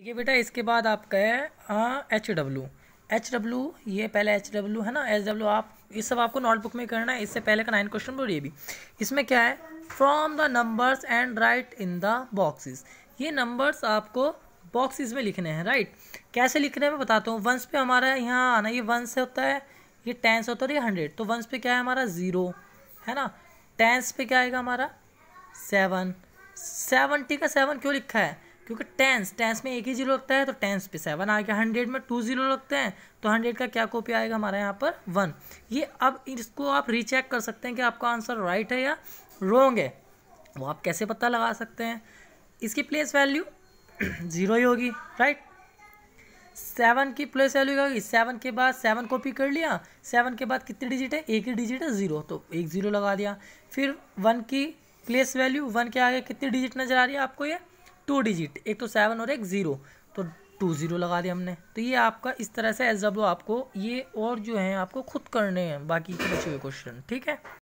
ठीक है बेटा इसके बाद आपका है एच डब्लू एच डब्लू ये पहले एच डब्लू है ना एच डब्लू आप ये सब आपको नोटबुक में करना है इससे पहले का नाइन क्वेश्चन बोल ये भी इसमें क्या है from the numbers and write in the boxes ये नंबर्स आपको बॉक्सिस में लिखने हैं राइट कैसे लिखने हैं मैं बताता हूँ वंस पे हमारा यहाँ आना ये वंस से होता है ये टेंस होता है ये हंड्रेड तो वंस पे क्या है हमारा ज़ीरो है ना टेंस पे क्या आएगा हमारा सेवन सेवनटी का सेवन क्यों लिखा है क्योंकि टेंस टेंस में एक ही जीरो लगता है तो टेंस पे सेवन आ गया हंड्रेड में टू जीरो लगते हैं तो हंड्रेड का क्या कॉपी आएगा हमारे यहाँ पर वन ये अब इसको आप रीचेक कर सकते हैं कि आपका आंसर राइट है या रॉन्ग है वो आप कैसे पता लगा सकते हैं इसकी प्लेस वैल्यू ज़ीरो ही होगी राइट सेवन की प्लेस वैल्यू क्या होगी सेवन के बाद सेवन कॉपी कर लिया सेवन के बाद कितनी डिजिट है एक ही डिजिट है ज़ीरो तो एक ज़ीरो लगा दिया फिर वन की प्लेस वैल्यू वन के आगे कितनी डिजिट नज़र आ रही है आपको ये टू डिजिट एक तो सेवन और एक ज़ीरो तो टू ज़ीरो लगा दिया हमने तो ये आपका इस तरह से एस डब्ल्यू आपको ये और जो है आपको खुद करने हैं बाकी बचे हुए क्वेश्चन ठीक है